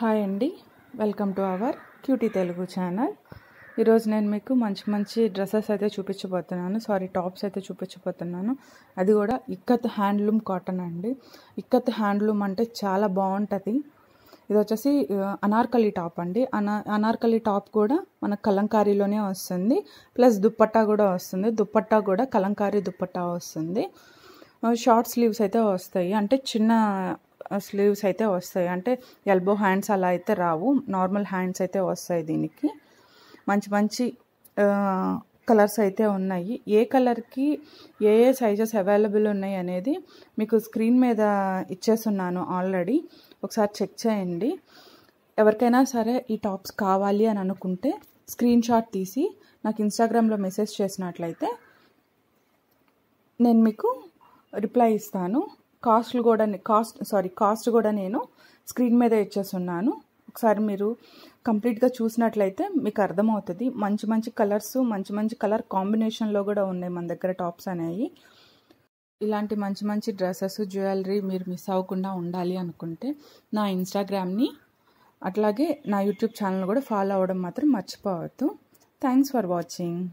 hi అండి welcome to our cutie Telugu channel ఈరోజు నేను మీకు మంచి మంచి డ్రెస్సెస్ అయితే చూపించబోతున్నాను సారీ టాప్స్ అయితే చూపించబోతున్నాను అది కూడా ఇక్కత్ హ్యాండ్లూమ్ కాటన్ అండి ఇక్కత్ హ్యాండ్లూమ్ అంటే చాలా బాగుంటుంది ఇది వచ్చేసి uh, అనార్కలి టాప్ అండి అనా అనార్కలి టాప్ కూడా మన కలంకారీలోనే వస్తుంది ప్లస్ దుప్పట్టా కూడా వస్తుంది దుప్పట్టా కూడా కలంకారీ దుప్పట్టా వస్తుంది షార్ట్ uh, స్లీవ్స్ అయితే వస్తాయి అంటే చిన్న స్లీవ్స్ అయితే వస్తాయి అంటే ఎల్బో హ్యాండ్స్ అలా అయితే రావు నార్మల్ హ్యాండ్స్ అయితే వస్తాయి దీనికి మంచి మంచి కలర్స్ అయితే ఉన్నాయి ఏ కలర్కి ఏ ఏ సైజెస్ అవైలబుల్ ఉన్నాయి అనేది మీకు స్క్రీన్ మీద ఇచ్చేస్తున్నాను ఆల్రెడీ ఒకసారి చెక్ చేయండి ఎవరికైనా సరే ఈ టాప్స్ కావాలి అని అనుకుంటే స్క్రీన్ షాట్ తీసి నాకు ఇన్స్టాగ్రామ్లో మెసేజ్ చేసినట్లయితే నేను మీకు రిప్లై ఇస్తాను కాస్ట్లు కూడా కాస్ట్ సారీ కాస్ట్ కూడా నేను స్క్రీన్ మీద ఇచ్చేస్తున్నాను ఒకసారి మీరు కంప్లీట్గా చూసినట్లయితే మీకు అర్థమవుతుంది మంచి మంచి కలర్స్ మంచి మంచి కలర్ కాంబినేషన్లో కూడా ఉన్నాయి మన దగ్గర టాప్స్ అనేవి ఇలాంటి మంచి మంచి డ్రెస్సెస్ జ్యువెలరీ మీరు మిస్ అవ్వకుండా ఉండాలి అనుకుంటే నా ఇన్స్టాగ్రామ్ని అట్లాగే నా యూట్యూబ్ ఛానల్ కూడా ఫాలో అవ్వడం మాత్రం మర్చిపోవద్దు థ్యాంక్స్ ఫర్ వాచింగ్